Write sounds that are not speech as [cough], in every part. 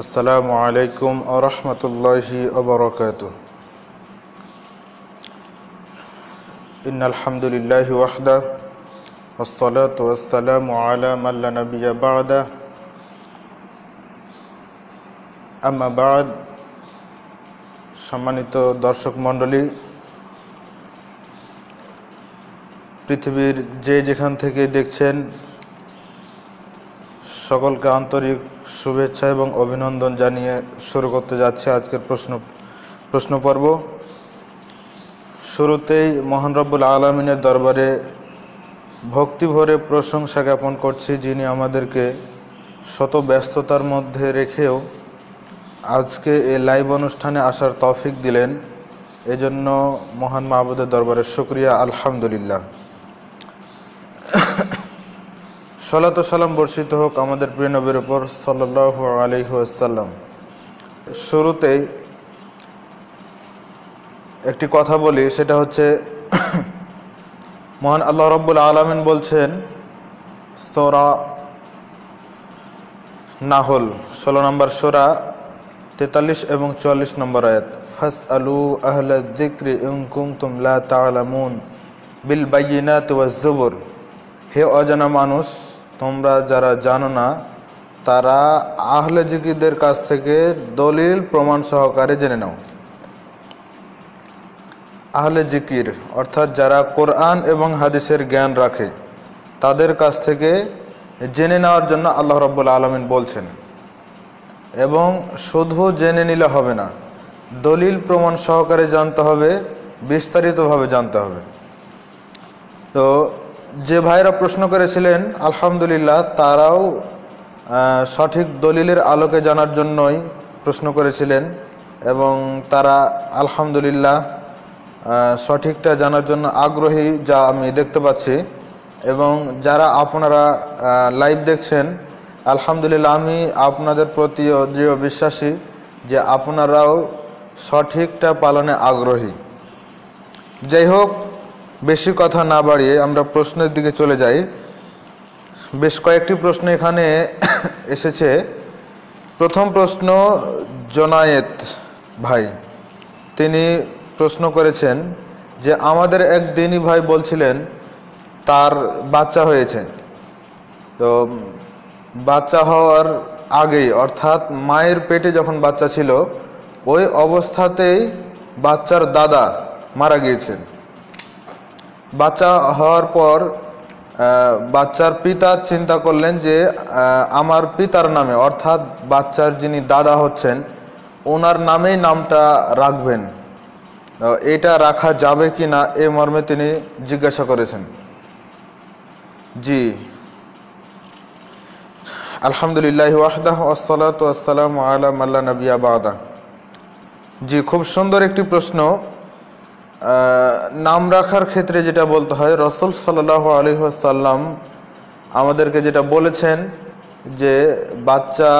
আসসালামু আলাইকুম আরহামতুল্লাহি আবরকাত ইন আলহামদুলিল্লাহ ওয়াহদা والصلاة والسلام على من لا نبي بعده أما بعد সম্মানিত দর্শক মণ্ডলী পৃথিবীর যে যেখান থেকে দেখছেন সকলকে আন্তরিক শুভেচ্ছা এবং অভিনন্দন জানিয়ে শুরু করতে যাচ্ছে আজকের প্রশ্ন প্রশ্ন পর্ব শুরুতেই মহান রব্বুল আলমিনের দরবারে ভক্তি ভরে প্রশংসা জ্ঞাপন করছি যিনি আমাদেরকে শত ব্যস্ততার মধ্যে রেখেও আজকে এ লাইভ অনুষ্ঠানে আসার তৌফিক দিলেন এজন্য মহান মাহবুদের দরবারে শুক্রিয়া আলহামদুলিল্লাহ সলাত সালাম বর্ষিত হোক আমাদের প্রিয় নবীর ওপর সাল্লু আসাল্লাম শুরুতেই একটি কথা বলি সেটা হচ্ছে মহান আল্লাহ রব্বুল আলমিন বলছেন সোরা নাহল ষোলো নম্বর সোরা তেতাল্লিশ এবং চুয়াল্লিশ নম্বর আয়াত ফাস আলু আহলা দিক্রি ইংকুম তুমলা মুন বিল বাইনা তুয়া জবর হে অজানা মানুষ তোমরা যারা জানো না তারা আহলে জিকিরদের কাছ থেকে দলিল প্রমাণ সহকারে জেনে নাও আহলে জিকির অর্থাৎ যারা কোরআন এবং হাদিসের জ্ঞান রাখে তাদের কাছ থেকে জেনে নেওয়ার জন্য আল্লাহ রব্বুল আলমিন বলছেন এবং শুধু জেনে নিলে হবে না দলিল প্রমাণ সহকারে জানতে হবে বিস্তারিতভাবে জানতে হবে তো যে ভাইরা প্রশ্ন করেছিলেন আলহামদুলিল্লাহ তারাও সঠিক দলিলের আলোকে জানার জন্যই প্রশ্ন করেছিলেন এবং তারা আলহামদুলিল্লাহ সঠিকটা জানার জন্য আগ্রহী যা আমি দেখতে পাচ্ছি এবং যারা আপনারা লাইভ দেখছেন আলহামদুলিল্লাহ আমি আপনাদের প্রতি দৃঢ় বিশ্বাসী যে আপনারাও সঠিকটা পালনে আগ্রহী যাই হোক বেশি কথা না বাড়িয়ে আমরা প্রশ্নের দিকে চলে যাই বেশ কয়েকটি প্রশ্ন এখানে [coughs] এসেছে প্রথম প্রশ্ন জনায়েত ভাই তিনি প্রশ্ন করেছেন যে আমাদের এক দিনই ভাই বলছিলেন তার বাচ্চা হয়েছে তো বাচ্চা হওয়ার আগেই অর্থাৎ মায়ের পেটে যখন বাচ্চা ছিল ওই অবস্থাতেই বাচ্চার দাদা মারা গিয়েছেন বাচ্চা হওয়ার পর বাচ্চার পিতা চিন্তা করলেন যে আমার পিতার নামে অর্থাৎ বাচ্চার যিনি দাদা হচ্ছেন ওনার নামেই নামটা রাখবেন এটা রাখা যাবে কি না এ মর্মে তিনি জিজ্ঞাসা করেছেন জি আলহামদুলিল্লাহ ওয়াহদাহ আসসালাত আসসালাম আলাম আল্লাহ নবিয়া বাদা জি খুব সুন্দর একটি প্রশ্ন নাম রাখার ক্ষেত্রে যেটা বলতে হয় রসুল সাল্লাহ আলহাসাল্লাম আমাদেরকে যেটা বলেছেন যে বাচ্চা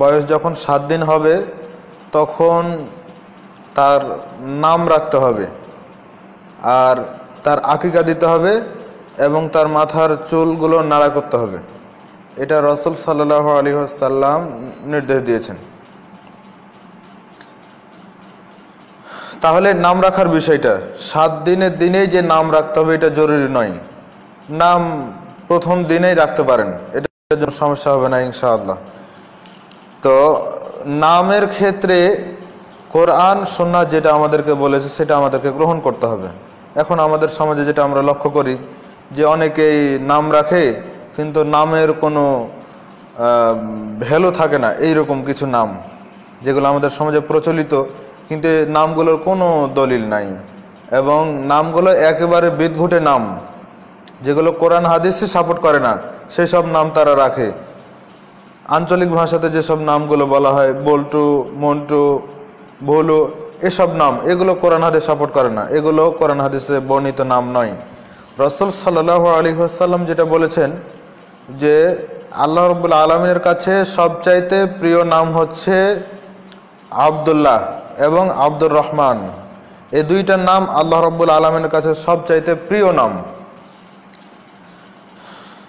বয়স যখন সাত দিন হবে তখন তার নাম রাখতে হবে আর তার আকিকা দিতে হবে এবং তার মাথার চুলগুলো নাড়া করতে হবে এটা রসুল সাল্লাহ আলী সাল্লাম নির্দেশ দিয়েছেন তাহলে নাম রাখার বিষয়টা সাত দিনের দিনেই যে নাম রাখতে হবে এটা জরুরি নয় নাম প্রথম দিনেই রাখতে পারেন এটা সমস্যা হবে না ইনশাআল্লাহ তো নামের ক্ষেত্রে কোরআন সন্না যেটা আমাদেরকে বলেছে সেটা আমাদেরকে গ্রহণ করতে হবে এখন আমাদের সমাজে যেটা আমরা লক্ষ্য করি যে অনেকেই নাম রাখে কিন্তু নামের কোনো ভ্যালু থাকে না এইরকম কিছু নাম যেগুলো আমাদের সমাজে প্রচলিত কিন্তু নামগুলোর কোনো দলিল নাই এবং নামগুলো একেবারে বিদঘুটে নাম যেগুলো কোরআন হাদিসে সাপোর্ট করে না সেই সব নাম তারা রাখে আঞ্চলিক ভাষাতে যেসব নামগুলো বলা হয় বল্টু মন্টু ভোলু এসব নাম এগুলো কোরআন হাদিস সাপোর্ট করে না এগুলো কোরআন হাদিসে বর্ণিত নাম নয় রসুল সাল্লাহ আলী আসাল্লাম যেটা বলেছেন যে আল্লাহ রবুল্লা আলমিনের কাছে সবচাইতে প্রিয় নাম হচ্ছে আবদুল্লাহ এবং আব্দুর রহমান এই দুইটার নাম আল্লাহ রব্বুল আলমের কাছে সবচাইতে প্রিয় নাম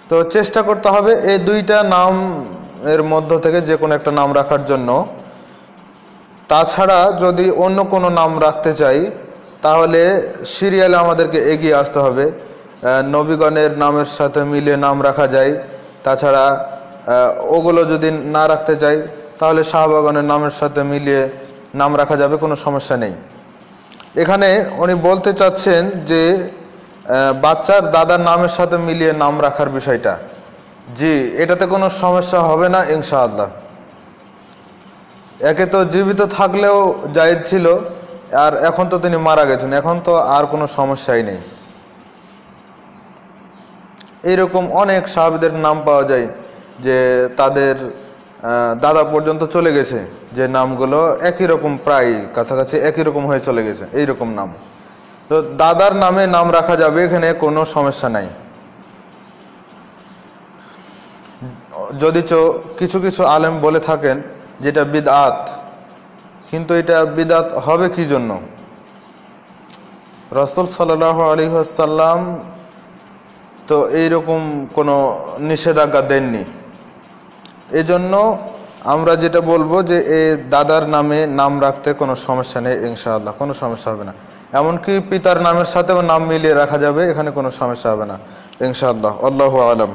তো চেষ্টা করতে হবে এই দুইটা নাম এর মধ্য থেকে যে কোনো একটা নাম রাখার জন্য তাছাড়া যদি অন্য কোনো নাম রাখতে চাই তাহলে সিরিয়ালে আমাদেরকে এগিয়ে আসতে হবে নবীগণের নামের সাথে মিলে নাম রাখা যায় তাছাড়া ওগুলো যদি না রাখতে চাই তাহলে শাহবাগণের নামের সাথে মিলিয়ে নাম রাখা যাবে কোনো সমস্যা নেই এখানে উনি বলতে চাচ্ছেন যে বাচ্চার দাদার নামের সাথে মিলিয়ে নাম রাখার বিষয়টা জি এটাতে কোনো সমস্যা হবে না ইনশাআল্লাহ একে তো জীবিত থাকলেও জায়দ ছিল আর এখন তো তিনি মারা গেছেন এখন তো আর কোনো সমস্যাই নেই এইরকম অনেক সাহাবিদের নাম পাওয়া যায় যে তাদের দাদা পর্যন্ত চলে গেছে যে নামগুলো একই রকম প্রায় কাছাকাছি একই রকম হয়ে চলে গেছে এই রকম নাম তো দাদার নামে নাম রাখা যাবে এখানে কোনো সমস্যা নাই যদি কিছু কিছু আলেম বলে থাকেন যেটা বিদআত কিন্তু এটা বিদাত হবে কি জন্য রসুল সাল্লাহ আলী আসাল্লাম তো এইরকম কোনো নিষেধাজ্ঞা দেননি এজন্য আমরা যেটা বলবো যে এ দাদার নামে নাম রাখতে কোনো সমস্যা নেই ইনশাআল্লাহ কোনো সমস্যা হবে না এমনকি পিতার নামের সাথেও নাম মিলিয়ে রাখা যাবে এখানে কোনো সমস্যা হবে না ইনশাআল্লাহ আল্লাহ আলম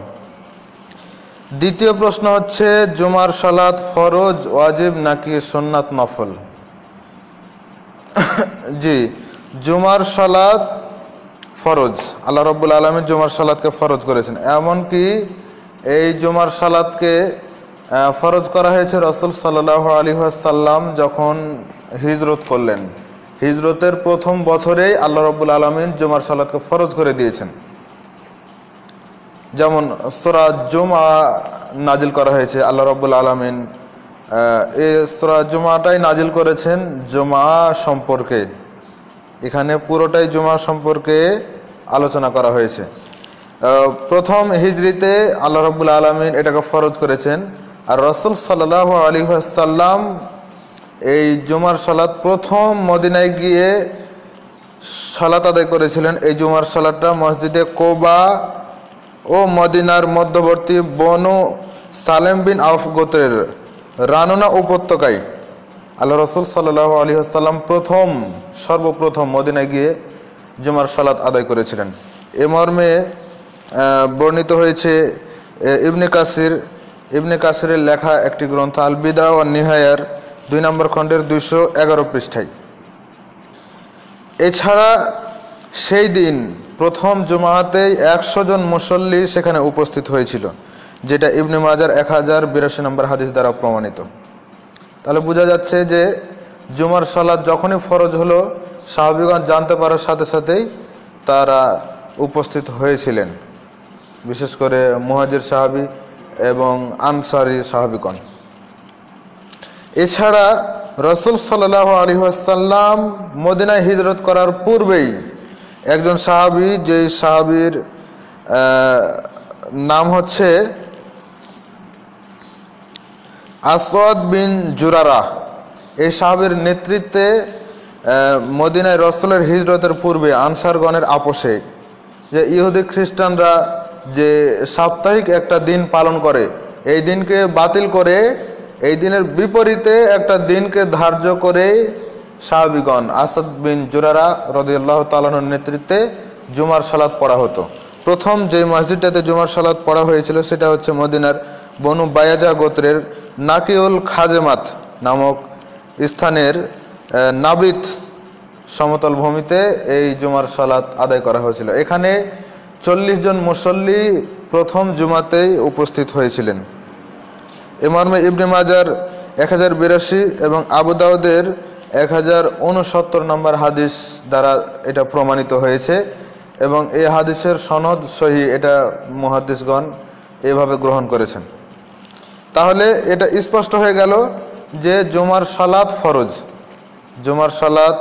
দ্বিতীয় প্রশ্ন হচ্ছে জুমার সালাত ফরজ ওয়াজিব নাকি সোননাথ নফল [coughs] জি জুমার সালাদ ফরজ আল্লাহ রব্বুল আলমী জুমার সালাদকে ফরজ করেছেন এমনকি এই জুমার সালাদকে ফরজ করা হয়েছে রসুল সাল্লাহ আলী সাল্লাম যখন হিজরত করলেন হিজরতের প্রথম বছরেই আল্লাহ রব্বুল আলমিন জুমার সালাদকে ফরজ করে দিয়েছেন যেমন সোরাজ জুমা নাজিল করা হয়েছে আল্লাহ রব্বুল আলমিন এই সোরা জুমাটাই নাজিল করেছেন জুমা সম্পর্কে এখানে পুরোটাই জুমা সম্পর্কে আলোচনা করা হয়েছে প্রথম হিজড়িতে আল্লাহ রব্বুল আলমিন এটাকে ফরজ করেছেন আর রসুল সাল্লাহ আলী এই জুমার সালাত প্রথম মদিনায় গিয়ে সালাত আদায় করেছিলেন এই জুমার সালাদটা মসজিদে কোবা ও মদিনার মধ্যবর্তী বনু সালেম বিন আউফ গোত্রের রানুনা উপত্যকায় আল্লাহ রসুল সাল্লাহ আলী আসাল্লাম প্রথম সর্বপ্রথম মদিনায় গিয়ে জুমার সালাত আদায় করেছিলেন এ মর্মে বর্ণিত হয়েছে ইবনে কাসির ইবনে কাসিরের লেখা একটি গ্রন্থ আলবিদা ও নিহায়ার দুই নম্বর খণ্ডের দুইশো এগারো পৃষ্ঠায় এছাড়া সেই দিন প্রথম জুমাহাতেই একশো জন মুসল্লি সেখানে উপস্থিত হয়েছিল যেটা ইবনে মাজার এক হাজার বিরাশি নম্বর হাদিস দ্বারা প্রমাণিত তাহলে বোঝা যাচ্ছে যে জুমার সালাদ যখনই ফরজ হলো স্বাভাবিকগঞ্জ জানতে পারার সাথে সাথেই তারা উপস্থিত হয়েছিলেন বিশেষ করে মহাজির সাহাবি এবং আনসারি সাহাবিকন এছাড়া রসুল সাল্লাহ আলী আসাল্লাম মদিনায় হিজরত করার পূর্বেই একজন সাহাবি যেই সাহাবির নাম হচ্ছে আসওয়াদ বিন জুরারা এই সাহাবের নেতৃত্বে মদিনায় রসলের হিজরতের পূর্বে আনসারগণের আপোষে যে ইহুদি খ্রিস্টানরা যে সাপ্তাহিক একটা দিন পালন করে এই দিনকে বাতিল করে এই দিনের বিপরীতে একটা দিনকে ধার্য করে সাহাবিগণ আসাদ বিন জুরারা রদিয়াল্লাহ তালনের নেতৃত্বে জুমার সালাদ পড়া হতো প্রথম যে মসজিদটাতে জুমার সালাদ পড়া হয়েছিল সেটা হচ্ছে মদিনার বনু বায়াজা গোত্রের নাকিউল খাজেমাত নামক স্থানের নাবিত সমতল ভূমিতে এই জুমার সালাদ আদায় করা হয়েছিল এখানে চল্লিশ জন মুসল্লি প্রথম জুমাতেই উপস্থিত হয়েছিলেন এ মর্মে ইবনে মাজার এক হাজার বিরাশি এবং আবুদাউদের এক হাজার নম্বর হাদিস দ্বারা এটা প্রমাণিত হয়েছে এবং এই হাদিসের সনদ সহি এটা মহাদিসগণ এভাবে গ্রহণ করেছেন তাহলে এটা স্পষ্ট হয়ে গেল যে জুমার সালাত ফরজ জুমার সালাত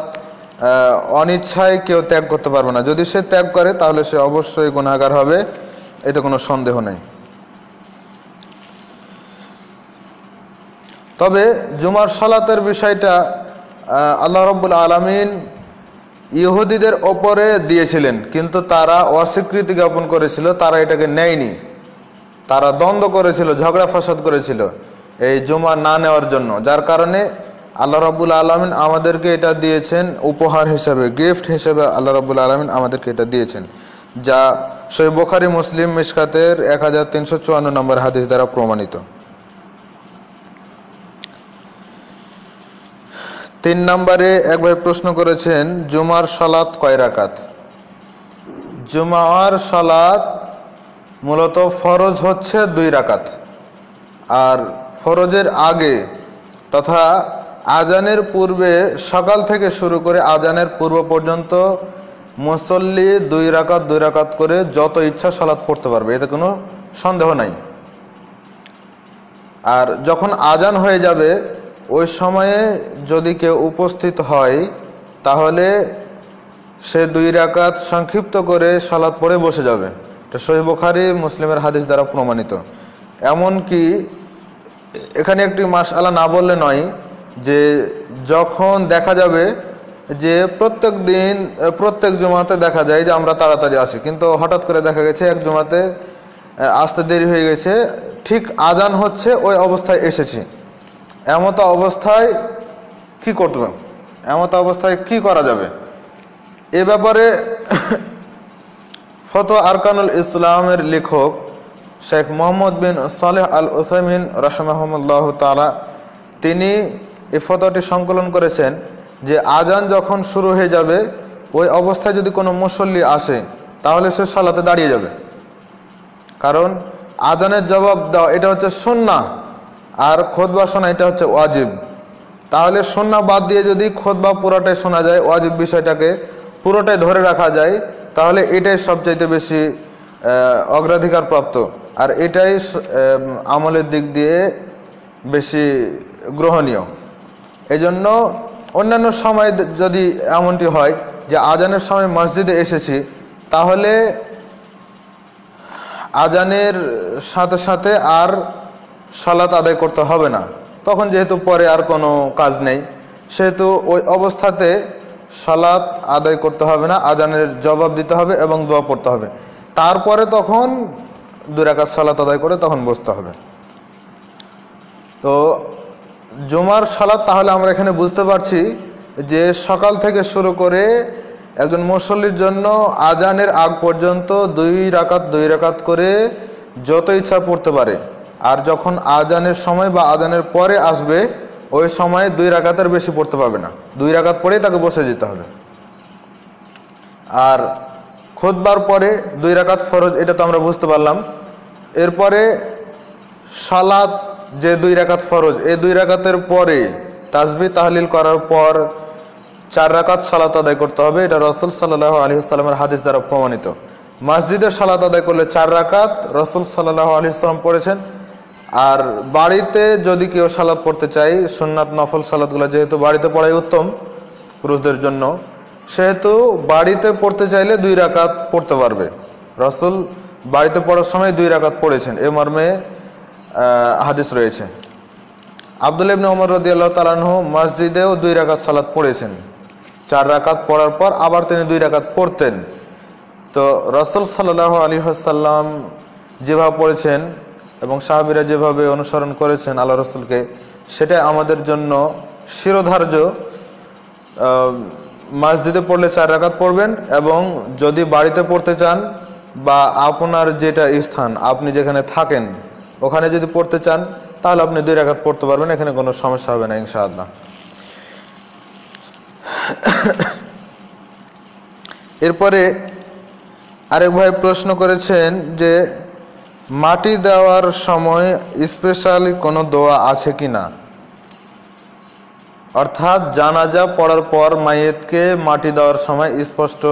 অনিচ্ছায় কেউ ত্যাগ করতে পারবে না যদি সে ত্যাগ করে তাহলে সে অবশ্যই গুণাগার হবে এতে কোনো সন্দেহ নেই তবে জুমার সালাতের বিষয়টা আল্লাহ রব্বুল আলমিন ইহুদিদের ওপরে দিয়েছিলেন কিন্তু তারা অস্বীকৃতি জ্ঞাপন করেছিল তারা এটাকে নেয়নি তারা দ্বন্দ্ব করেছিল ঝগড়া ফসাদ করেছিল এই জুমা না নেওয়ার জন্য যার কারণে আল্লাহ রাবুল আলমিন আমাদেরকে এটা দিয়েছেন উপহার হিসেবে গিফট হিসেবে আল্লাহ রাবুল আলমিন আমাদেরকে এটা দিয়েছেন যা সৈবখারি মুসলিম মিসকাতের এক হাজার তিনশো চুয়ান্ন নম্বর হাদিস দ্বারা প্রমাণিত তিন নম্বরে একবার প্রশ্ন করেছেন জুমার সালাত কয় রাকাত জুমার সালাত মূলত ফরজ হচ্ছে দুই রাকাত আর ফরজের আগে তথা আজানের পূর্বে সকাল থেকে শুরু করে আজানের পূর্ব পর্যন্ত মুসল্লি দুই রাকাত দুই রাকাত করে যত ইচ্ছা সালাত পড়তে পারবে এতে কোনো সন্দেহ নাই আর যখন আজান হয়ে যাবে ওই সময়ে যদি কেউ উপস্থিত হয় তাহলে সে দুই রাকাত সংক্ষিপ্ত করে সালাত পড়ে বসে যাবে এটা সহিবুখারি মুসলিমের হাদিস দ্বারা প্রমাণিত এমনকি এখানে একটি মাস আলা না বললে নয় যে যখন দেখা যাবে যে প্রত্যেক দিন প্রত্যেক জমাতে দেখা যায় যে আমরা তাড়াতাড়ি আসি কিন্তু হঠাৎ করে দেখা গেছে এক জমাতে আসতে দেরি হয়ে গেছে ঠিক আজান হচ্ছে ওই অবস্থায় এসেছি এমতো অবস্থায় কি করবে এমতো অবস্থায় কি করা যাবে এ ব্যাপারে [coughs] ফতো আরকানুল ইসলামের লেখক শেখ মোহাম্মদ বিন সালেহ আল ওসাইমিন রহমাহমুল্লাহ তালা তিনি এই ফতোয়াটি সংকলন করেছেন যে আজান যখন শুরু হয়ে যাবে ওই অবস্থায় যদি কোনো মুসল্লি আসে তাহলে সে সালাতে দাঁড়িয়ে যাবে কারণ আজানের জবাব দেওয়া এটা হচ্ছে সন্না আর খোদবা শোনা এটা হচ্ছে ওয়াজিব তাহলে সন্না বাদ দিয়ে যদি খোদবা পুরোটাই শোনা যায় ওয়াজিব বিষয়টাকে পুরোটাই ধরে রাখা যায় তাহলে এটাই সবচাইতে বেশি অগ্রাধিকার প্রাপ্ত আর এটাই আমলের দিক দিয়ে বেশি গ্রহণীয় এজন্য অন্যান্য সময় যদি এমনটি হয় যে আজানের সময় মসজিদে এসেছি তাহলে আজানের সাথে সাথে আর সালাত আদায় করতে হবে না তখন যেহেতু পরে আর কোনো কাজ নেই সেহেতু ওই অবস্থাতে সালাত আদায় করতে হবে না আজানের জবাব দিতে হবে এবং দোয়া পড়তে হবে তারপরে তখন দুরাকাত সালাত আদায় করে তখন বসতে হবে তো জুমার সালাদ তাহলে আমরা এখানে বুঝতে পারছি যে সকাল থেকে শুরু করে একজন মুসল্লির জন্য আজানের আগ পর্যন্ত দুই রাকাত দুই রাকাত করে যত ইচ্ছা পড়তে পারে আর যখন আজানের সময় বা আজানের পরে আসবে ওই সময়ে দুই রাকাতের বেশি পড়তে পারবে না দুই রাকাত পরেই তাকে বসে যেতে হবে আর খোদবার পরে দুই রাকাত ফরজ এটা তো আমরা বুঝতে পারলাম এরপরে সালাদ যে দুই রাকাত ফরজ এই দুই রাকাতের পরে তাজবি তাহলিল করার পর চার রাকাত সালাত আদায় করতে হবে এটা রসুল সাল্লাহ আলী সাল্লামের হাদিস দ্বারা প্রমাণিত মসজিদে সালাত আদায় করলে চার রাকাত রসুল সাল্লাহ আলী সাল্লাম পড়েছেন আর বাড়িতে যদি কেউ সালাত পড়তে চাই সুন্নাত নফল সালাতগুলো যেহেতু বাড়িতে পড়াই উত্তম পুরুষদের জন্য সেহেতু বাড়িতে পড়তে চাইলে দুই রাকাত পড়তে পারবে রসুল বাড়িতে পড়ার সময় দুই রাকাত পড়েছেন এ মর্মে হাদিস রয়েছে আবদুল ইবনে ওমর রদিয়াল্লাহ তালানহু মসজিদেও দুই রাকাত সালাত পড়েছেন চার রাকাত পড়ার পর আবার তিনি দুই রাকাত পড়তেন তো রসল সাল্লাহ আলী হাসাল্লাম যেভাবে পড়েছেন এবং সাহাবিরা যেভাবে অনুসরণ করেছেন আল্লাহ রসুলকে সেটা আমাদের জন্য শিরোধার্য মসজিদে পড়লে চার রাকাত পড়বেন এবং যদি বাড়িতে পড়তে চান বা আপনার যেটা স্থান আপনি যেখানে থাকেন ওখানে যদি পড়তে চান তাহলে আপনি দুই রাখাত পড়তে পারবেন এখানে কোনো সমস্যা হবে না ইনশাআল্লাহ এরপরে আরেক ভাই প্রশ্ন করেছেন যে মাটি দেওয়ার সময় স্পেশালি কোনো দোয়া আছে কি না অর্থাৎ জানাজা পড়ার পর মায়েতকে মাটি দেওয়ার সময় স্পষ্ট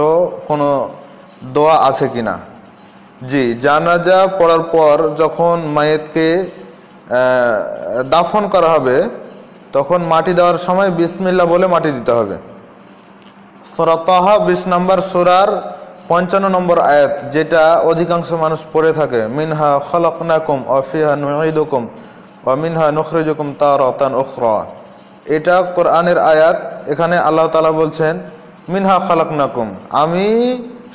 কোনো দোয়া আছে কি না জি জানাজা পড়ার পর যখন মায়েতকে দাফন করা হবে তখন মাটি দেওয়ার সময় বিসমিল্লা বলে মাটি দিতে হবে সরতহ বিশ নম্বর সুরার পঞ্চান্ন নম্বর আয়াত যেটা অধিকাংশ মানুষ পড়ে থাকে মিনহা খলকনাকুম অফিহা নুকুম ও মিনহা নখরিজুকুম তার অতান ওখর এটা কোরআনের আয়াত এখানে আল্লাহ তালা বলছেন মিনহা খলকনাকুম আমি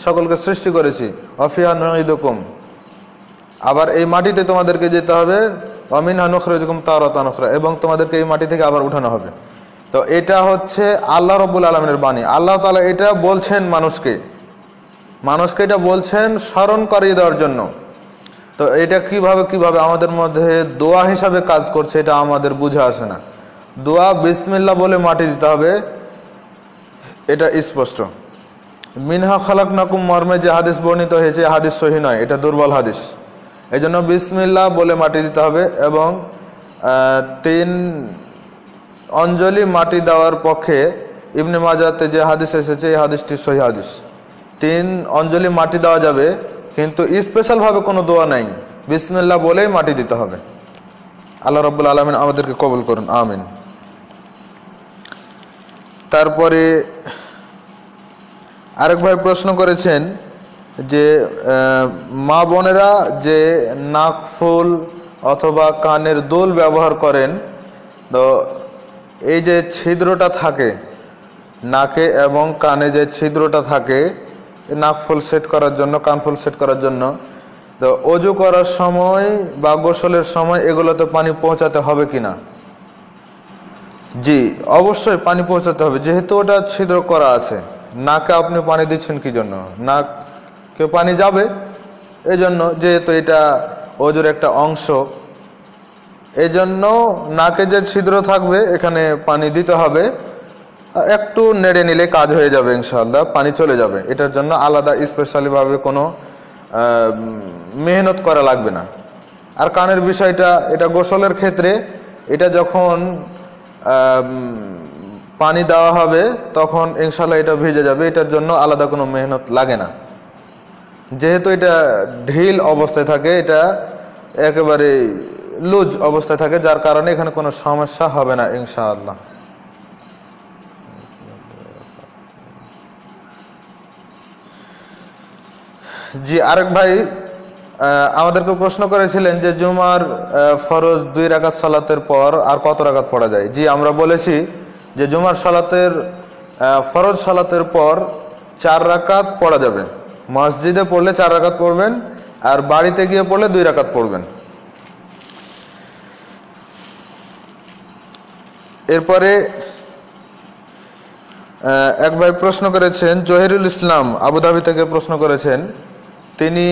সকলকে সৃষ্টি করেছি অফিয়া নঈদকুম আবার এই মাটিতে তোমাদেরকে যেতে হবে অমিন হানুখরা এরকম তারা তানুখরা এবং তোমাদেরকে এই মাটি থেকে আবার উঠানো হবে তো এটা হচ্ছে আল্লাহ রব্বুল আলমের বাণী আল্লাহ তালা এটা বলছেন মানুষকে মানুষকে এটা বলছেন স্মরণ করিয়ে দেওয়ার জন্য তো এটা কিভাবে কিভাবে আমাদের মধ্যে দোয়া হিসাবে কাজ করছে এটা আমাদের বুঝে আসে না দোয়া বিসমিল্লা বলে মাটি দিতে হবে এটা স্পষ্ট মিনহা খালাক নাকুম মর্মে যে হাদিস বর্ণিত হয়েছে হাদিস সহি নয় এটা দুর্বল হাদিস এই জন্য বিসমিল্লা বলে মাটি দিতে হবে এবং তিন অঞ্জলি মাটি দেওয়ার পক্ষে ইবনে মাজাতে যে হাদিস এসেছে এই হাদিসটি সহি হাদিস তিন অঞ্জলি মাটি দেওয়া যাবে কিন্তু স্পেশালভাবে কোনো দোয়া নাই বিসমিল্লা বলেই মাটি দিতে হবে আল্লাহ রব্বুল আলমিন আমাদেরকে কবুল করুন আমিন তারপরে আরেক ভাই প্রশ্ন করেছেন যে মা বোনেরা যে নাক ফুল অথবা কানের দোল ব্যবহার করেন তো এই যে ছিদ্রটা থাকে নাকে এবং কানে যে ছিদ্রটা থাকে নাক ফুল সেট করার জন্য কানফুল সেট করার জন্য তো অজু করার সময় বা গোসলের সময় এগুলোতে পানি পৌঁছাতে হবে কি না জি অবশ্যই পানি পৌঁছাতে হবে যেহেতু ওটা ছিদ্র করা আছে নাকে আপনি পানি দিচ্ছেন কি জন্য কেউ পানি যাবে এই জন্য যেহেতু এটা অজুর একটা অংশ এই জন্য নাকে যে ছিদ্র থাকবে এখানে পানি দিতে হবে একটু নেড়ে নিলে কাজ হয়ে যাবে ইনশাল্লাহ পানি চলে যাবে এটার জন্য আলাদা স্পেশালিভাবে কোনো মেহনত করা লাগবে না আর কানের বিষয়টা এটা গোসলের ক্ষেত্রে এটা যখন পানি দেওয়া হবে তখন ইনশাল্লাহ এটা ভিজে যাবে এটার জন্য আলাদা কোনো মেহনত লাগে না যেহেতু এটা ঢিল অবস্থায় থাকে এটা একেবারে লুজ অবস্থায় থাকে যার কারণে এখানে কোনো সমস্যা হবে না ইনশাআল্লাহ জি আরেক ভাই আমাদেরকে প্রশ্ন করেছিলেন যে জুমার ফরজ দুই রাগাত সালাতের পর আর কত রাগাত পড়া যায় জি আমরা বলেছি যে জুমার সালাতের ফরজ সালাতের পর চার রাকাত পড়া যাবে মসজিদে পড়লে চার রাকাত পড়বেন আর বাড়িতে গিয়ে পড়লে দুই রাকাত পড়বেন এরপরে এক ভাই প্রশ্ন করেছেন জহিরুল ইসলাম আবুধাবি থেকে প্রশ্ন করেছেন তিনি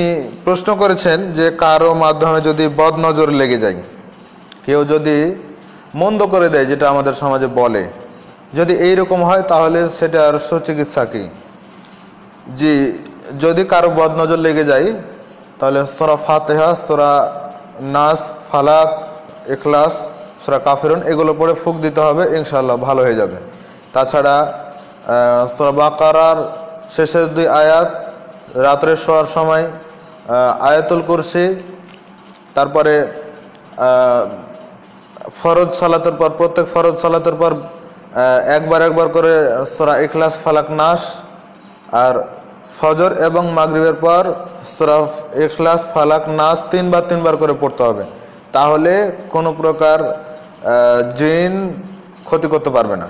প্রশ্ন করেছেন যে কারো মাধ্যমে যদি বদনজর লেগে যায় কেউ যদি মন্দ করে দেয় যেটা আমাদের সমাজে বলে যদি এই রকম হয় তাহলে সেটার সুচিকিৎসা কি জি যদি কারো বদনজর লেগে যায় তাহলে সোরা ফাতেহা সোরা নাস ফালাক এখলাস সোরা কাফেরুন এগুলো পড়ে ফুক দিতে হবে ইনশাল্লাহ ভালো হয়ে যাবে তাছাড়া সোরা বাকারার শেষের দুই আয়াত রাত্রে শোয়ার সময় আয়াতুল কুরসি তারপরে ফরজ সালাতের পর প্রত্যেক ফরজ সালাতের পর একবার একবার করে সোরা ইখলাস ফালাক নাস আর ফজর এবং মাগরিবের পর সোরা ইখলাস ফালাক নাস তিনবার তিনবার করে পড়তে হবে তাহলে কোনো প্রকার জিন ক্ষতি করতে পারবে না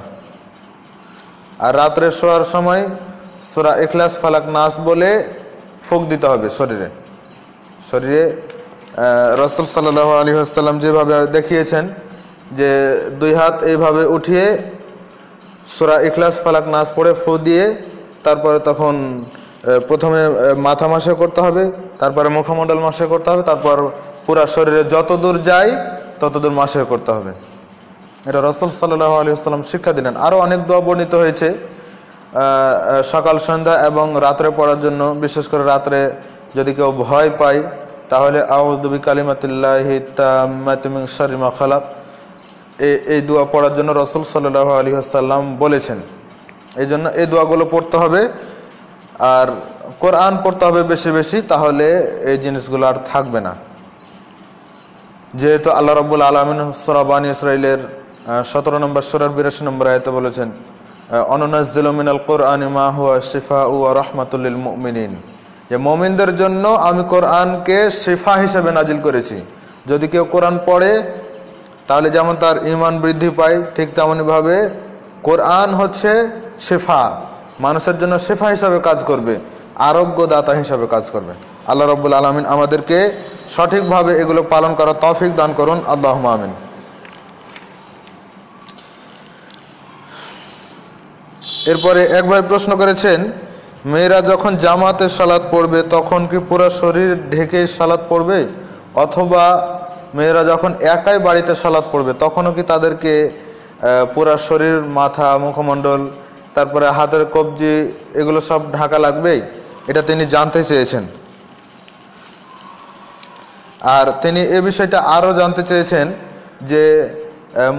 আর রাত্রে শোয়ার সময় সোরা ইখলাস ফালাক নাস বলে ফুক দিতে হবে শরীরে শরীরে রসুল সাল্লাহ আলী আসসালাম যেভাবে দেখিয়েছেন যে দুই হাত এইভাবে উঠিয়ে সোরা ইখলাস ফালাক নাচ পড়ে ফু দিয়ে তারপরে তখন প্রথমে মাথা মাসে করতে হবে তারপরে মুখমণ্ডল মাসে করতে হবে তারপর পুরা শরীরে যত দূর যায় তত দূর মাসে করতে হবে এটা রসল সাল্লাহ আলিয়াল্লাম শিক্ষা দিলেন আরও অনেক দোয়া বর্ণিত হয়েছে সকাল সন্ধ্যা এবং রাত্রে পড়ার জন্য বিশেষ করে রাত্রে যদি কেউ ভয় পায় তাহলে আউদুবি কালিমাতিল্লাহ তামিং শরিমা খালাক এই দোয়া পড়ার জন্য রসুল সাল্লাহ আলী আসাল্লাম বলেছেন এই জন্য এই দোয়াগুলো পড়তে হবে আর কোরআন পড়তে হবে বেশি বেশি তাহলে এই জিনিসগুলো আর থাকবে না যেহেতু আল্লাহ রব্বুল আলমিন সরাবানি ইসরাইলের সতেরো নম্বর সোরার বিরাশি নম্বর আয়তে বলেছেন অননাজমিনাল কোরআন মা হুয়া শিফা উ রহমাতুল্লিল মিনিন যে মমিনদের জন্য আমি কোরআনকে শিফা হিসেবে নাজিল করেছি যদি কেউ কোরআন পড়ে তাহলে যেমন তার ইমান বৃদ্ধি পায় ঠিক তেমনইভাবে কোরআন হচ্ছে শেফা মানুষের জন্য শেফা হিসাবে কাজ করবে আরোগ্যদাতা হিসাবে কাজ করবে আল্লাহ রব্বুল আলমিন আমাদেরকে সঠিকভাবে এগুলো পালন করার তফিক দান করুন আল্লাহ আমিন এরপরে এক ভাই প্রশ্ন করেছেন মেয়েরা যখন জামাতে সালাত পড়বে তখন কি পুরো শরীর ঢেকে সালাত পড়বে অথবা মেয়েরা যখন একাই বাড়িতে সালাদ পড়বে তখনও কি তাদেরকে পুরা শরীর মাথা মুখমণ্ডল তারপরে হাতের কবজি এগুলো সব ঢাকা লাগবেই এটা তিনি জানতে চেয়েছেন আর তিনি এ বিষয়টা আরও জানতে চেয়েছেন যে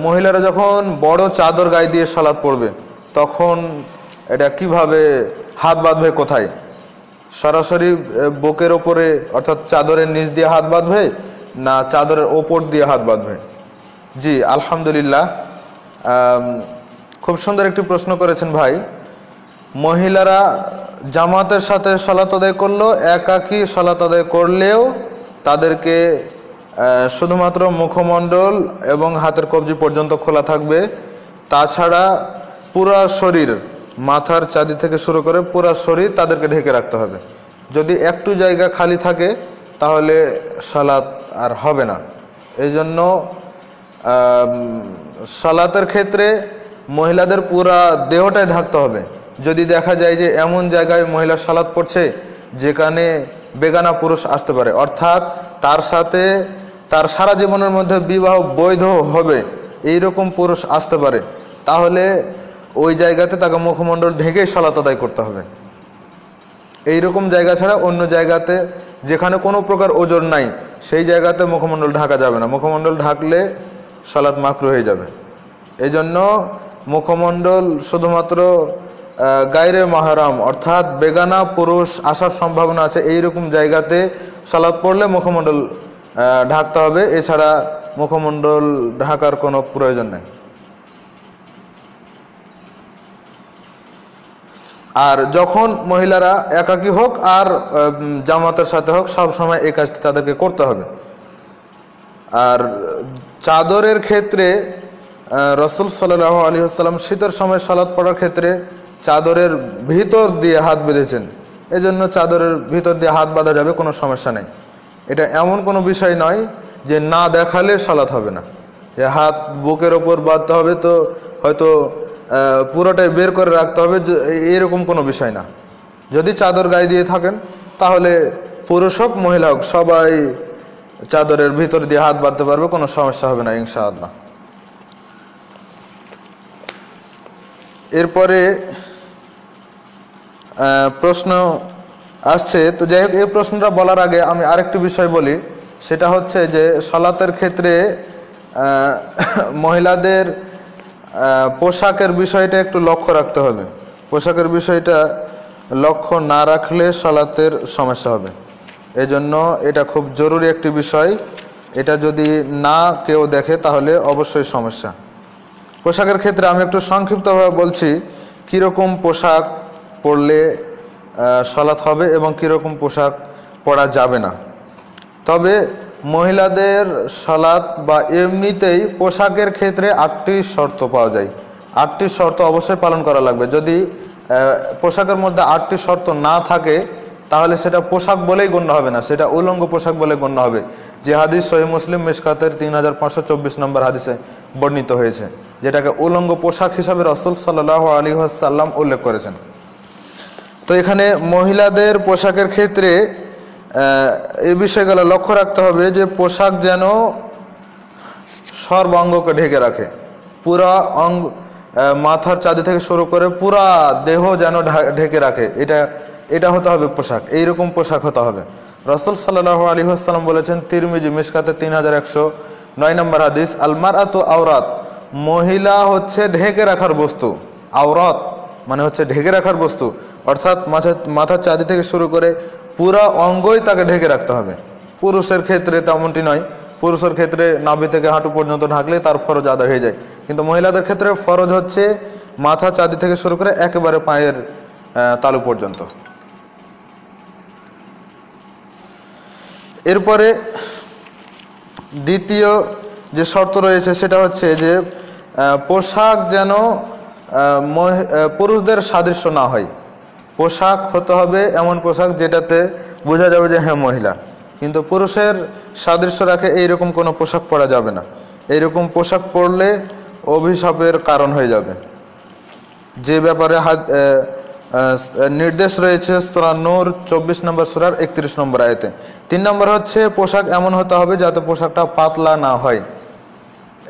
মহিলারা যখন বড় চাদর গায়ে দিয়ে সালাদ পড়বে তখন এটা কিভাবে হাত বাঁধবে কোথায় সরাসরি বুকের ওপরে অর্থাৎ চাদরের নিচ দিয়ে হাত বাঁধবে না চাদরের ওপর দিয়ে হাত বাঁধবে জি আলহামদুলিল্লাহ খুব সুন্দর একটি প্রশ্ন করেছেন ভাই মহিলারা জামাতের সাথে সলাত আদায় করলো একাকী সলাত আদায় করলেও তাদেরকে শুধুমাত্র মুখমণ্ডল এবং হাতের কবজি পর্যন্ত খোলা থাকবে তাছাড়া পুরা শরীর মাথার চাঁদি থেকে শুরু করে পুরা শরীর তাদেরকে ঢেকে রাখতে হবে যদি একটু জায়গা খালি থাকে তাহলে সালাত আর হবে না এই জন্য সালাতের ক্ষেত্রে মহিলাদের পুরা দেহটাই ঢাকতে হবে যদি দেখা যায় যে এমন জায়গায় মহিলা সালাত পড়ছে যেখানে বেগানা পুরুষ আসতে পারে অর্থাৎ তার সাথে তার সারা জীবনের মধ্যে বিবাহ বৈধ হবে এই রকম পুরুষ আসতে পারে তাহলে ওই জায়গাতে তাকে মুখমণ্ডল ঢেকেই সালাত আদায় করতে হবে এই রকম জায়গা ছাড়া অন্য জায়গাতে যেখানে কোনো প্রকার ওজন নাই সেই জায়গাতে মুখমণ্ডল ঢাকা যাবে না মুখমণ্ডল ঢাকলে সালাদ মাকরু হয়ে যাবে এই জন্য মুখমণ্ডল শুধুমাত্র গায়রে মাহারাম অর্থাৎ বেগানা পুরুষ আসার সম্ভাবনা আছে এই রকম জায়গাতে সালাদ পড়লে মুখমণ্ডল ঢাকতে হবে এছাড়া মুখমণ্ডল ঢাকার কোনো প্রয়োজন নেই আর যখন মহিলারা একাকী হোক আর জামাতের সাথে হোক সব সময় এই কাজটি তাদেরকে করতে হবে আর চাদরের ক্ষেত্রে রসুল সাল্লাহ আলী আসসালাম শীতের সময় সালাদ পড়ার ক্ষেত্রে চাদরের ভিতর দিয়ে হাত বেঁধেছেন এজন্য চাদরের ভিতর দিয়ে হাত বাঁধা যাবে কোনো সমস্যা নেই এটা এমন কোনো বিষয় নয় যে না দেখালে সালাত হবে না যে হাত বুকের ওপর বাঁধতে হবে তো হয়তো পুরোটাই বের করে রাখতে হবে এরকম কোনো বিষয় না যদি চাদর গায়ে দিয়ে থাকেন তাহলে পুরুষ হোক মহিলা হোক সবাই চাদরের ভিতর দিয়ে হাত বাঁধতে পারবে কোনো সমস্যা হবে না ইনশাআল্লাহ এরপরে প্রশ্ন আসছে তো যাই হোক এই প্রশ্নটা বলার আগে আমি আরেকটি বিষয় বলি সেটা হচ্ছে যে সলাতের ক্ষেত্রে [laughs] মহিলাদের পোশাকের বিষয়টা একটু লক্ষ্য রাখতে হবে পোশাকের বিষয়টা লক্ষ্য না রাখলে সলাতের সমস্যা হবে এজন্য এটা খুব জরুরি একটি বিষয় এটা যদি না কেউ দেখে তাহলে অবশ্যই সমস্যা পোশাকের ক্ষেত্রে আমি একটু সংক্ষিপ্তভাবে বলছি কীরকম পোশাক পরলে সলাৎ হবে এবং কীরকম পোশাক পরা যাবে না তবে মহিলাদের সালাত বা এমনিতেই পোশাকের ক্ষেত্রে আটটি শর্ত পাওয়া যায় আটটি শর্ত অবশ্যই পালন করা লাগবে যদি পোশাকের মধ্যে আটটি শর্ত না থাকে তাহলে সেটা পোশাক বলেই গণ্য হবে না সেটা উলঙ্গ পোশাক বলে গণ্য হবে যে হাদিস সহি মুসলিম মিসকাতের তিন হাজার পাঁচশো চব্বিশ নম্বর হাদিসে বর্ণিত হয়েছে যেটাকে উলঙ্গ পোশাক হিসাবে রসুল সাল্লাহ আলী সাল্লাম উল্লেখ করেছেন তো এখানে মহিলাদের পোশাকের ক্ষেত্রে এই বিষয়গুলো লক্ষ্য রাখতে হবে যে পোশাক যেন সর্বাঙ্গকে ঢেকে রাখে পুরা অঙ্গ মাথার চাঁদি থেকে শুরু করে পুরা দেহ যেন ঢেকে রাখে এটা এটা হতে হবে পোশাক এইরকম পোশাক হতে হবে রসুল সাল্লাহ আলী আসসালাম বলেছেন তিরমিজি মিসকাতে তিন হাজার একশো নয় নম্বর হাদিস আলমার আত আওরাত মহিলা হচ্ছে ঢেকে রাখার বস্তু আওরাত মানে হচ্ছে ঢেকে রাখার বস্তু অর্থাৎ মাথা মাথার চাঁদি থেকে শুরু করে পুরা অঙ্গই তাকে ঢেকে রাখতে হবে পুরুষের ক্ষেত্রে তেমনটি নয় পুরুষের ক্ষেত্রে নাভি থেকে হাঁটু পর্যন্ত ঢাকলে তার ফরজ আদা হয়ে যায় কিন্তু মহিলাদের ক্ষেত্রে ফরজ হচ্ছে মাথা চাঁদি থেকে শুরু করে একেবারে পায়ের তালু পর্যন্ত এরপরে দ্বিতীয় যে শর্ত রয়েছে সেটা হচ্ছে যে পোশাক যেন পুরুষদের সাদৃশ্য না হয় পোশাক হতে হবে এমন পোশাক যেটাতে বোঝা যাবে যে হ্যাঁ মহিলা কিন্তু পুরুষের সাদৃশ্য রাখে এইরকম কোনো পোশাক পরা যাবে না এইরকম পোশাক পরলে অভিশাপের কারণ হয়ে যাবে যে ব্যাপারে হাত নির্দেশ রয়েছে সুরা নূর চব্বিশ নম্বর সোরার একত্রিশ নম্বর আয়তে তিন নম্বর হচ্ছে পোশাক এমন হতে হবে যাতে পোশাকটা পাতলা না হয়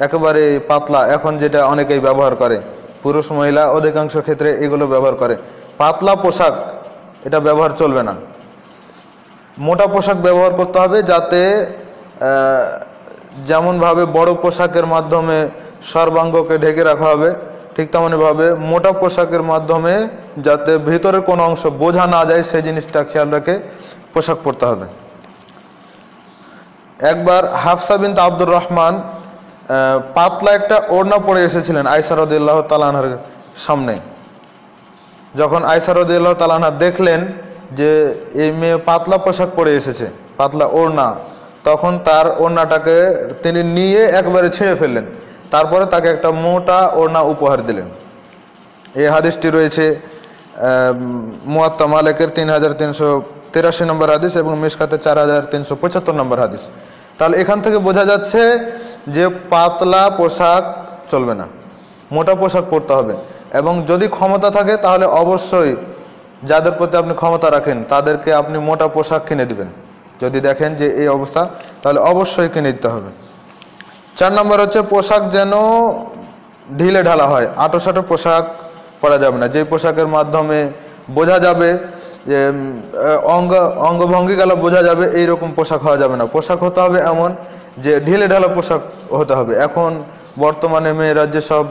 একেবারে পাতলা এখন যেটা অনেকেই ব্যবহার করে পুরুষ মহিলা অধিকাংশ ক্ষেত্রে এগুলো ব্যবহার করে পাতলা পোশাক এটা ব্যবহার চলবে না মোটা পোশাক ব্যবহার করতে হবে যাতে যেমনভাবে বড় পোশাকের মাধ্যমে সর্বাঙ্গকে ঢেকে রাখা হবে ঠিক তেমনভাবে মোটা পোশাকের মাধ্যমে যাতে ভেতরের কোনো অংশ বোঝা না যায় সেই জিনিসটা খেয়াল রাখে পোশাক পরতে হবে একবার হাফসা বিনত আব্দুর রহমান পাতলা একটা ওড়না পরে এসেছিলেন আইসারদুল্লাহ তালানহার সামনে যখন আয়সার তালানা দেখলেন যে এই মেয়ে পাতলা পোশাক পরে এসেছে পাতলা ওড়না তখন তার ওড়নাটাকে তিনি নিয়ে একবারে ছিঁড়ে ফেললেন তারপরে তাকে একটা মোটা ওড়না উপহার দিলেন এই হাদিসটি রয়েছে মুয়াত্তা মালেকের তিন হাজার তিনশো তিরাশি নম্বর হাদিস এবং মিসকাতে চার হাজার তিনশো পঁচাত্তর নম্বর হাদিস তাহলে এখান থেকে বোঝা যাচ্ছে যে পাতলা পোশাক চলবে না মোটা পোশাক পরতে হবে এবং যদি ক্ষমতা থাকে তাহলে অবশ্যই যাদের প্রতি আপনি ক্ষমতা রাখেন তাদেরকে আপনি মোটা পোশাক কিনে দিবেন যদি দেখেন যে এই অবস্থা তাহলে অবশ্যই কিনে দিতে হবে চার নম্বর হচ্ছে পোশাক যেন ঢিলে ঢালা হয় আটো সাটো পোশাক পরা যাবে না যে পোশাকের মাধ্যমে বোঝা যাবে যে অঙ্গ অঙ্গভঙ্গি গেল বোঝা যাবে এই রকম পোশাক হওয়া যাবে না পোশাক হতে হবে এমন যে ঢিলে ঢালা পোশাক হতে হবে এখন বর্তমানে মেয়েরা যেসব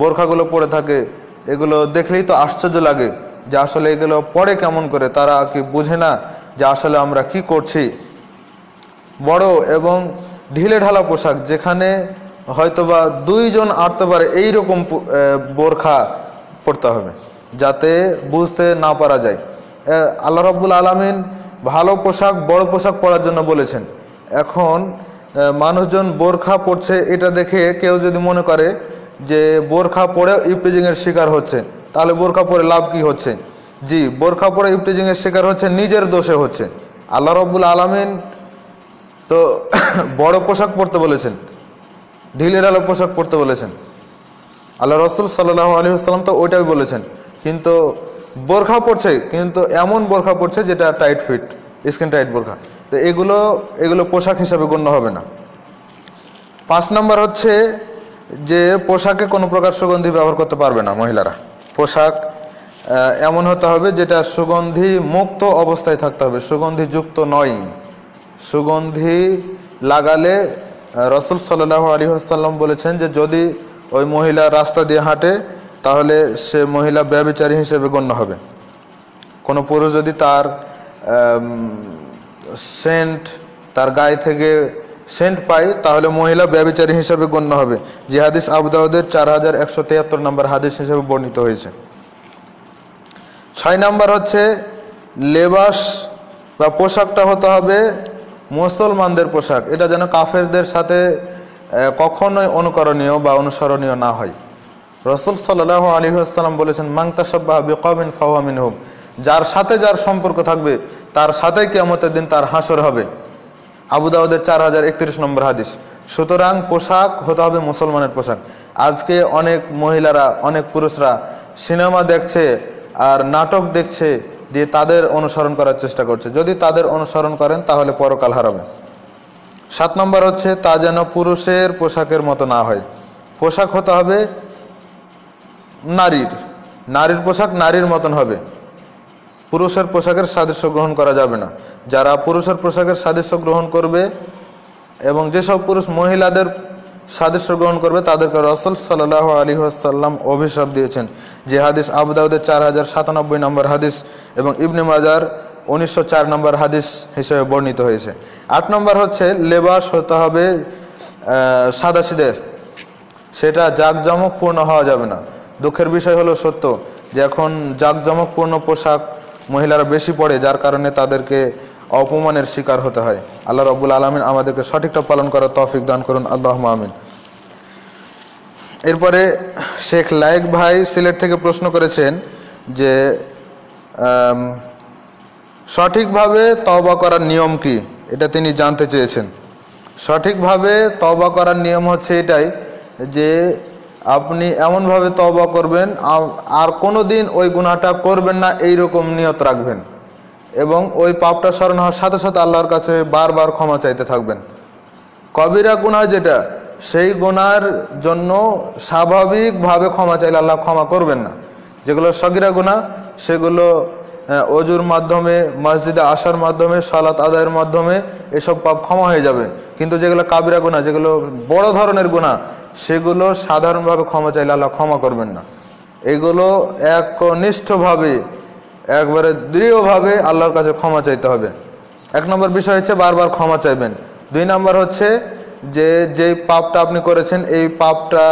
বোরখাগুলো পরে থাকে এগুলো দেখলেই তো আশ্চর্য লাগে যে আসলে এগুলো পড়ে কেমন করে তারা কি বুঝে না যে আসলে আমরা কি করছি বড় এবং ঢিলে ঢালা পোশাক যেখানে হয়তোবা দুইজন আটতে পারে এই রকম বোরখা পড়তে হবে যাতে বুঝতে না পারা যায় আল্লাহ রব্বুল আলমিন ভালো পোশাক বড় পোশাক পরার জন্য বলেছেন এখন মানুষজন বোরখা পড়ছে এটা দেখে কেউ যদি মনে করে যে বোরখা পরে ইপটিজিংয়ের শিকার হচ্ছে তাহলে বোরখা পরে লাভ কি হচ্ছে জি বোরখা পরে ইপটিজিংয়ের শিকার হচ্ছে নিজের দোষে হচ্ছে আল্লাহ রব্বুল আলমিন তো [coughs] বড় পোশাক পরতে বলেছেন ঢিলে ঢালো পোশাক পরতে বলেছেন আল্লাহ রসুল সাল্লাহ আলী তো ওইটাই বলেছেন কিন্তু বোরখা পড়ছে কিন্তু এমন বোরখা পড়ছে যেটা টাইট ফিট স্কিন টাইট বোরখা তো এগুলো এগুলো পোশাক হিসাবে গণ্য হবে না পাঁচ নম্বর হচ্ছে যে পোশাকে কোনো প্রকার সুগন্ধি ব্যবহার করতে পারবে না মহিলারা পোশাক এমন হতে হবে যেটা সুগন্ধি মুক্ত অবস্থায় থাকতে হবে সুগন্ধি যুক্ত নয় সুগন্ধি লাগালে রসুল সাল্লাহ আলী আসাল্লাম বলেছেন যে যদি ওই মহিলা রাস্তা দিয়ে হাঁটে তাহলে সে মহিলা ব্যবচারী হিসেবে গণ্য হবে কোনো পুরুষ যদি তার সেন্ট তার গায়ে থেকে সেন্ট পাই তাহলে মহিলা ব্যবচারী হিসেবে গণ্য হবে যে হাদিস আবুদাউদের চার হাজার একশো তিয়াত্তর নম্বর হাদিস হিসেবে বর্ণিত হয়েছে ছয় নম্বর হচ্ছে লেবাস বা পোশাকটা হতে হবে মুসলমানদের পোশাক এটা যেন কাফেরদের সাথে কখনোই অনুকরণীয় বা অনুসরণীয় না হয় রসুল সাল্লাহ আলী আসসালাম বলেছেন মাংতাসব্বাহ বেকমিন ফাহমিন হোক যার সাথে যার সম্পর্ক থাকবে তার সাথে কেমতের দিন তার হাসর হবে আবু চার হাজার একত্রিশ নম্বর হাদিস সুতরাং পোশাক হতে হবে মুসলমানের পোশাক আজকে অনেক মহিলারা অনেক পুরুষরা সিনেমা দেখছে আর নাটক দেখছে দিয়ে তাদের অনুসরণ করার চেষ্টা করছে যদি তাদের অনুসরণ করেন তাহলে পরকাল হারাবে সাত নম্বর হচ্ছে তা যেন পুরুষের পোশাকের মতো না হয় পোশাক হতে হবে নারীর নারীর পোশাক নারীর মতন হবে পুরুষের পোশাকের সাদৃশ্য গ্রহণ করা যাবে না যারা পুরুষের পোশাকের সাদৃশ্য গ্রহণ করবে এবং যেসব পুরুষ মহিলাদের সাদৃশ্য গ্রহণ করবে তাদেরকে রসল সাল্লাহ আলী আসাল্লাম অভিশাপ দিয়েছেন যে হাদিস আবুদাউদের চার হাজার সাতানব্বই নম্বর হাদিস এবং ইবনে মাজার উনিশশো চার নম্বর হাদিস হিসেবে বর্ণিত হয়েছে আট নম্বর হচ্ছে লেবাস হতে হবে সাদাসীদের সেটা জাঁকজমকপূর্ণ হওয়া যাবে না দুঃখের বিষয় হলো সত্য যে এখন জাঁকজমকপূর্ণ পোশাক মহিলারা বেশি পড়ে যার কারণে তাদেরকে অপমানের শিকার হতে হয় আল্লাহ রব্বুল আলমিন আমাদেরকে সঠিকটা পালন করার তৌফিক দান করুন আল্লাহ মামিন এরপরে শেখ লায়েক ভাই সিলেট থেকে প্রশ্ন করেছেন যে সঠিকভাবে তবা করার নিয়ম কি এটা তিনি জানতে চেয়েছেন সঠিকভাবে তবা করার নিয়ম হচ্ছে এটাই যে আপনি এমনভাবে তবা করবেন আর কোনো দিন ওই গুণাটা করবেন না এই রকম নিয়ত রাখবেন এবং ওই পাপটা স্মরণ হওয়ার সাথে সাথে আল্লাহর কাছে বারবার ক্ষমা চাইতে থাকবেন কবিরা গুণা যেটা সেই গুনার জন্য স্বাভাবিকভাবে ক্ষমা চাইলে আল্লাহ ক্ষমা করবেন না যেগুলো সগিরা গুণা সেগুলো অজুর মাধ্যমে মসজিদে আসার মাধ্যমে সালাত আদায়ের মাধ্যমে এসব পাপ ক্ষমা হয়ে যাবে কিন্তু যেগুলো কাবিরা গুণা যেগুলো বড় ধরনের গুণা সেগুলো সাধারণভাবে ক্ষমা চাইলে আল্লাহ ক্ষমা করবেন না এগুলো একনিষ্ঠভাবে একবারে দৃঢ়ভাবে আল্লাহর কাছে ক্ষমা চাইতে হবে এক নম্বর বিষয় হচ্ছে বারবার ক্ষমা চাইবেন দুই নম্বর হচ্ছে যে যেই পাপটা আপনি করেছেন এই পাপটা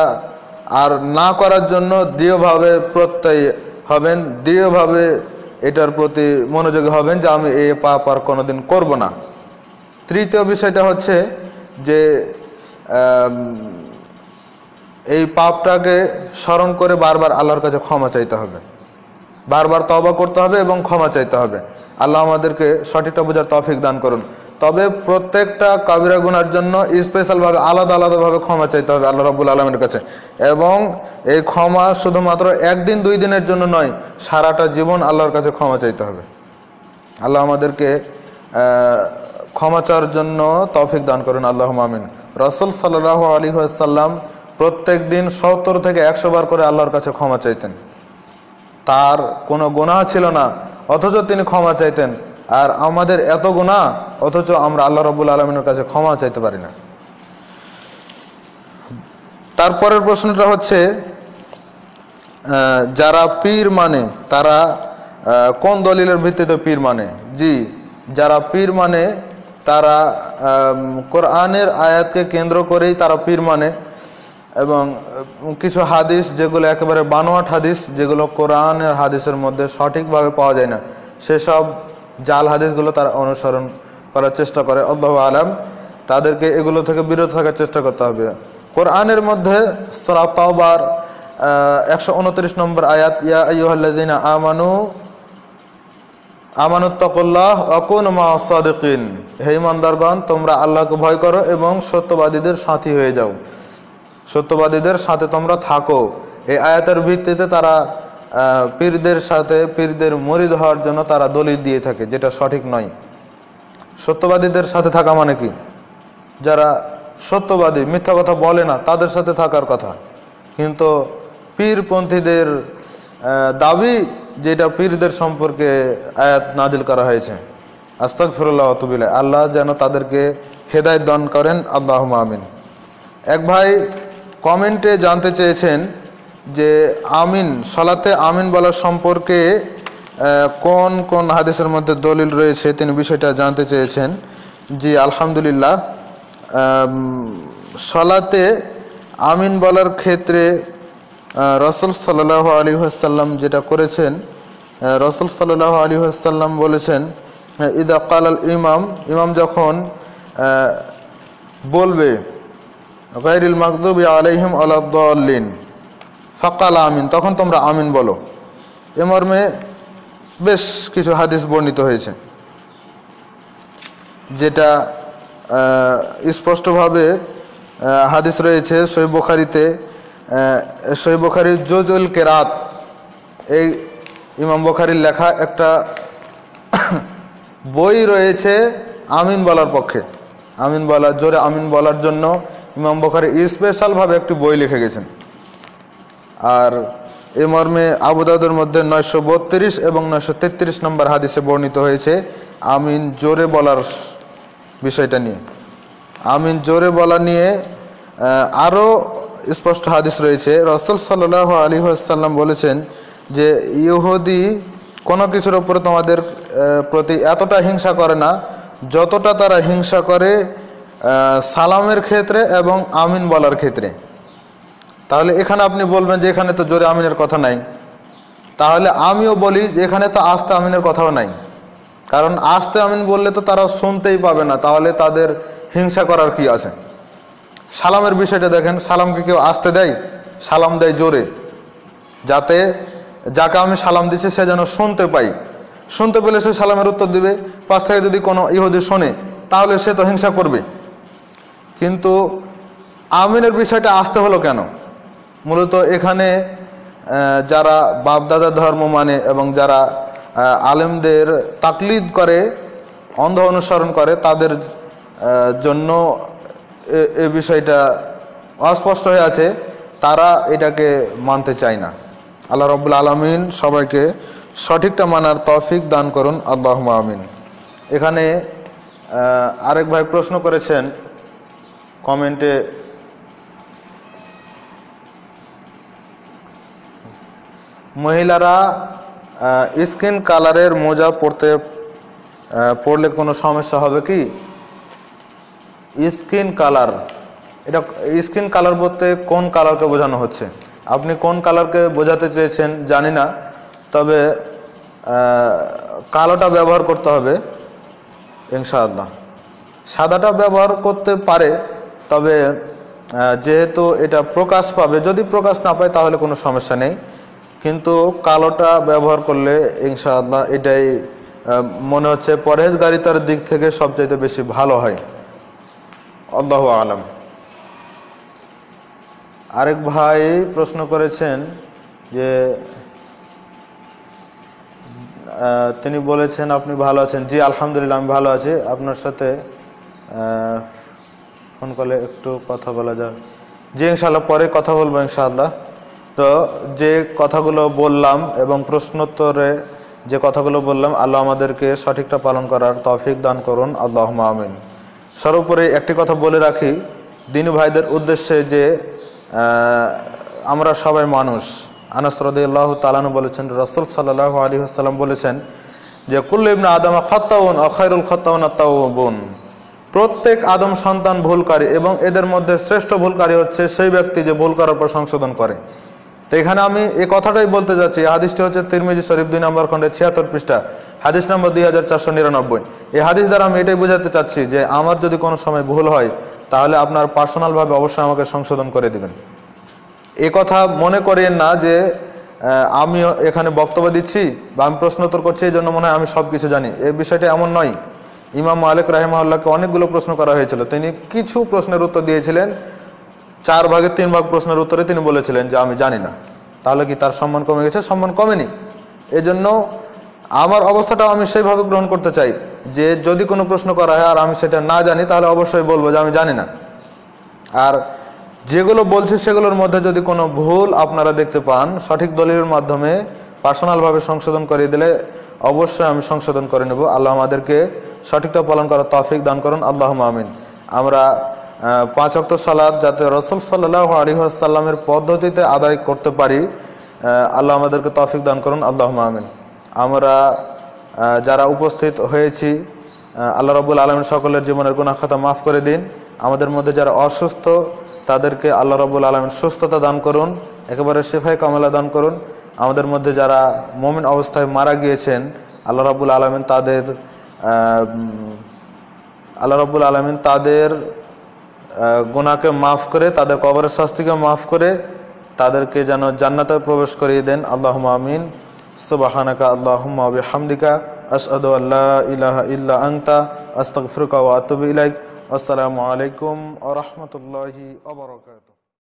আর না করার জন্য দৃঢ়ভাবে প্রত্যয়ী হবেন দৃঢ়ভাবে এটার প্রতি মনোযোগী হবেন যে আমি এই পাপ আর কোনোদিন করব না তৃতীয় বিষয়টা হচ্ছে যে এই পাপটাকে স্মরণ করে বারবার আল্লাহর কাছে ক্ষমা চাইতে হবে বারবার তবা করতে হবে এবং ক্ষমা চাইতে হবে আল্লাহ আমাদেরকে সঠিকটা বোঝার তফিক দান করুন তবে প্রত্যেকটা কাবিরা গুনার জন্য স্পেশালভাবে আলাদা আলাদাভাবে ক্ষমা চাইতে হবে আল্লাহ রবুল আলমের কাছে এবং এই ক্ষমা শুধুমাত্র একদিন দুই দিনের জন্য নয় সারাটা জীবন আল্লাহর কাছে ক্ষমা চাইতে হবে আল্লাহ আমাদেরকে ক্ষমা চাওয়ার জন্য তফিক দান করুন আল্লাহ মামিন রসুল সাল্লাহ আলী আসাল্লাম প্রত্যেক দিন সত্তর থেকে একশো বার করে আল্লাহর কাছে ক্ষমা চাইতেন তার কোনো গুণাহ ছিল না অথচ তিনি ক্ষমা চাইতেন আর আমাদের এত গুণা অথচ আমরা আল্লাহ রবুল আলমিনের কাছে ক্ষমা চাইতে পারি না তারপরের প্রশ্নটা হচ্ছে যারা পীর মানে তারা কোন দলিলের ভিত্তিতে পীর মানে জি যারা পীর মানে তারা কোরআনের আয়াতকে কেন্দ্র করেই তারা পীর মানে এবং কিছু হাদিস যেগুলো একেবারে বানোয়াট হাদিস যেগুলো কোরআনের হাদিসের মধ্যে সঠিকভাবে পাওয়া যায় না সেসব জাল হাদিসগুলো তারা অনুসরণ করার চেষ্টা করে আল্লাহ আলাম তাদেরকে এগুলো থেকে বিরত থাকার চেষ্টা করতে হবে কোরআনের মধ্যে সরাব তাওবার একশো উনত্রিশ নম্বর আয়াত ইয়া আইহ্লাদিনা আমানু আমানুত্তকল্লাহ অকুন মাসাদ হেমন্দারগণ তোমরা আল্লাহকে ভয় করো এবং সত্যবাদীদের সাথী হয়ে যাও সত্যবাদীদের সাথে তোমরা থাকো এই আয়াতের ভিত্তিতে তারা পীরদের সাথে পীরদের মরিদ হওয়ার জন্য তারা দলিল দিয়ে থাকে যেটা সঠিক নয় সত্যবাদীদের সাথে থাকা মানে কি যারা সত্যবাদী মিথ্যা কথা বলে না তাদের সাথে থাকার কথা কিন্তু পীরপন্থীদের দাবি যেটা পীরদের সম্পর্কে আয়াত নাজিল করা হয়েছে আস্তক ফিরুল্লাহ তুবিলা আল্লাহ যেন তাদেরকে হেদায়ত দান করেন আল্লাহ মামিন এক ভাই কমেন্টে জানতে চেয়েছেন যে আমিন সলাতে আমিন বলা সম্পর্কে কোন কোন হাদিসের মধ্যে দলিল রয়েছে তিনি বিষয়টা জানতে চেয়েছেন জি আলহামদুলিল্লাহ সলাতে আমিন বলার ক্ষেত্রে রসুল সাল্লাহ আলী হাসাল্লাম যেটা করেছেন রসুল সাল্লাহ আলী হাসাল্লাম বলেছেন ইদা কালাল ইমাম ইমাম যখন বলবে গাইরুল মাকদুব আলহিম আলাদ্দিন ফাকাল আমিন তখন তোমরা আমিন বলো এ মর্মে বেশ কিছু হাদিস বর্ণিত হয়েছে যেটা স্পষ্টভাবে হাদিস রয়েছে সৈবখারিতে সৈবখারির জোজুল কেরাত এই ইমাম বখারির লেখা একটা বই রয়েছে আমিন বলার পক্ষে আমিন বলার জোরে আমিন বলার জন্য ইমাম বখারি স্পেশালভাবে একটি বই লিখে গেছেন আর এ মর্মে আবুদাউদের মধ্যে নয়শো বত্রিশ এবং নয়শো তেত্রিশ নম্বর হাদিসে বর্ণিত হয়েছে আমিন জোরে বলার বিষয়টা নিয়ে আমিন জোরে বলা নিয়ে আরও স্পষ্ট হাদিস রয়েছে রসুল সাল্লাহ আলী আসাল্লাম বলেছেন যে ইহুদি কোনো কিছুর ওপরে তোমাদের প্রতি এতটা হিংসা করে না যতটা তারা হিংসা করে সালামের ক্ষেত্রে এবং আমিন বলার ক্ষেত্রে তাহলে এখানে আপনি বলবেন যে এখানে তো জোরে আমিনের কথা নাই তাহলে আমিও বলি যে এখানে তো আস্তে আমিনের কথাও নাই কারণ আস্তে আমিন বললে তো তারা শুনতেই পাবে না তাহলে তাদের হিংসা করার কি আছে সালামের বিষয়টা দেখেন সালামকে কেউ আসতে দেয় সালাম দেয় জোরে যাতে যাকে আমি সালাম দিচ্ছি সে যেন শুনতে পাই শুনতে পেলে সে সালামের উত্তর দিবে পাশ থেকে যদি কোনো ইহুদি শোনে তাহলে সে তো হিংসা করবে কিন্তু আমিনের বিষয়টা আসতে হলো কেন মূলত এখানে যারা বাপদাদা ধর্ম মানে এবং যারা আলেমদের তাকলিদ করে অন্ধ অনুসরণ করে তাদের জন্য এ বিষয়টা অস্পষ্ট হয়ে আছে তারা এটাকে মানতে চায় না আল্লাহ রব্বুল আলমিন সবাইকে সঠিকটা মানার তফিক দান করুন আল্লাহ আমিন এখানে আরেক ভাই প্রশ্ন করেছেন কমেন্টে মহিলারা স্কিন কালারের মোজা পরতে পরলে কোনো সমস্যা হবে কি স্কিন কালার এটা স্কিন কালার বলতে কোন কালারকে বোঝানো হচ্ছে আপনি কোন কালারকে বোঝাতে চেয়েছেন জানি না তবে কালোটা ব্যবহার করতে হবে ইনশাআল্লাহ সাদাটা ব্যবহার করতে পারে তবে যেহেতু এটা প্রকাশ পাবে যদি প্রকাশ না পায় তাহলে কোনো সমস্যা নেই কিন্তু কালোটা ব্যবহার করলে ইনশাআল্লাহ এটাই মনে হচ্ছে পরহেজগারিতার দিক থেকে সবচাইতে বেশি ভালো হয় আল্লাহ আলম আরেক ভাই প্রশ্ন করেছেন যে তিনি বলেছেন আপনি ভালো আছেন জি আলহামদুলিল্লাহ আমি ভালো আছি আপনার সাথে ফোন কলে একটু কথা বলা যাক যে ইনশাল্লাহ পরে কথা বলবো ইনশাআল্লাহ তো যে কথাগুলো বললাম এবং প্রশ্নোত্তরে যে কথাগুলো বললাম আল্লাহ আমাদেরকে সঠিকটা পালন করার তৌফিক দান করুন আল্লাহ আমিন সর্বোপরি একটি কথা বলে রাখি দিন ভাইদের উদ্দেশ্যে যে আমরা সবাই মানুষ আনাসরদুল্লাহ তালানু বলেছেন রসুল সাল্লাহ আলী আসসালাম বলেছেন যে কুল্লিবনা আদামা খত্তাউন অখায়রুল খত্তাউন আত্মাউবন প্রত্যেক আদম সন্তান ভুলকারী এবং এদের মধ্যে শ্রেষ্ঠ ভুলকারী হচ্ছে সেই ব্যক্তি যে ভুল করার পর সংশোধন করে তো এখানে আমি এই কথাটাই বলতে যাচ্ছি হাদিসটি হচ্ছে তিরমিজি শরীফ দুই নম্বর খন্ডে ছিয়াত্তর পৃষ্ঠা হাদিস নম্বর দুই হাজার চারশো নিরানব্বই এই হাদিস দ্বারা আমি এটাই বোঝাতে চাচ্ছি যে আমার যদি কোনো সময় ভুল হয় তাহলে আপনার পার্সোনালভাবে অবশ্যই আমাকে সংশোধন করে দেবেন এ কথা মনে করেন না যে আমি এখানে বক্তব্য দিচ্ছি বা আমি প্রশ্নোত্তর করছি এই জন্য মনে হয় আমি সব কিছু জানি এই বিষয়টা এমন নয় ইমাম মালিক রাহেমাউল্লাহকে অনেকগুলো প্রশ্ন করা হয়েছিল তিনি কিছু প্রশ্নের উত্তর দিয়েছিলেন চার ভাগে তিন ভাগ প্রশ্নের উত্তরে তিনি বলেছিলেন যে আমি জানি না তাহলে কি তার সম্মান কমে গেছে সম্মান কমেনি এজন্য আমার অবস্থাটাও আমি সেইভাবে গ্রহণ করতে চাই যে যদি কোনো প্রশ্ন করা হয় আর আমি সেটা না জানি তাহলে অবশ্যই বলবো যে আমি জানি না আর যেগুলো বলছি সেগুলোর মধ্যে যদি কোনো ভুল আপনারা দেখতে পান সঠিক দলিলের মাধ্যমে পার্সোনালভাবে সংশোধন করে দিলে অবশ্যই আমি সংশোধন করে নেব আল্লাহ আমাদেরকে সঠিকটা পালন করার তফিক দান করুন আল্লাহ মামিন আমরা পাঁচ অক্ত সালাদ যাতে রসুল সাল্লাহ আলিহাসাল্লামের পদ্ধতিতে আদায় করতে পারি আল্লাহ আমাদেরকে তফিক দান করুন আল্লাহ মামিন আমরা যারা উপস্থিত হয়েছি আল্লাহ রবুল আলমের সকলের জীবনের খাতা মাফ করে দিন আমাদের মধ্যে যারা অসুস্থ তাদেরকে আল্লাহ রবুল আলমের সুস্থতা দান করুন একেবারে শেফাই কামলা দান করুন আমাদের মধ্যে যারা মোমেন অবস্থায় মারা গিয়েছেন আল্লাহ রাবুল আলমেন তাদের আল্লাহ রাবুল আলমেন তাদের গোনাকে মাফ করে তাদের কবরের শাস্তিকে মাফ করে তাদেরকে যেন জান্নাতে প্রবেশ করিয়ে দেন আল্লাহ আমিন সুবাহানাকা আল্লাহ হামদিকা আসাদু আল্লাহ ইলাহ ইল্লা আংতা আস্তফরুকা ওয়াতুব ইলাইক আসসালামু আলাইকুম আ রহমতুল্লাহি আবরকাত